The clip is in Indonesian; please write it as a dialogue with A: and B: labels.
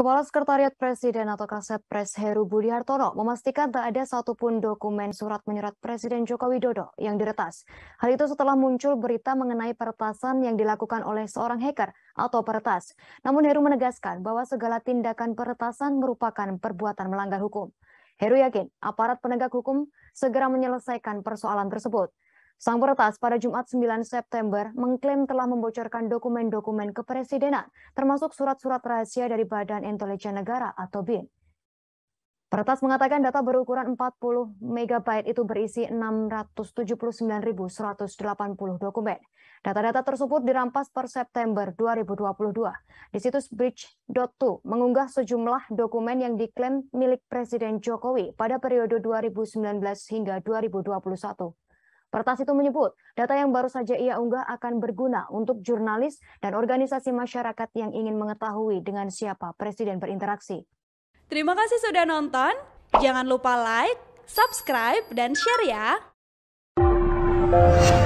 A: Kepala Sekretariat Presiden atau Kaset Pres Heru Budi Hartono memastikan tak ada satupun dokumen surat-menyurat Presiden Joko Widodo yang diretas. Hal itu setelah muncul berita mengenai peretasan yang dilakukan oleh seorang hacker atau peretas. Namun Heru menegaskan bahwa segala tindakan peretasan merupakan perbuatan melanggar hukum. Heru yakin aparat penegak hukum segera menyelesaikan persoalan tersebut. Sang peretas pada Jumat 9 September mengklaim telah membocorkan dokumen-dokumen kepresidenan, termasuk surat-surat rahasia dari Badan Intelijen Negara atau BIN. Peretas mengatakan data berukuran 40 MB itu berisi 679.180 dokumen. Data-data tersebut dirampas per September 2022. Di situs bridge.to mengunggah sejumlah dokumen yang diklaim milik Presiden Jokowi pada periode 2019 hingga 2021. Pertas itu menyebut, data yang baru saja ia unggah akan berguna untuk jurnalis dan organisasi masyarakat yang ingin mengetahui dengan siapa presiden berinteraksi.
B: Terima kasih sudah nonton. Jangan lupa like, subscribe, dan share ya.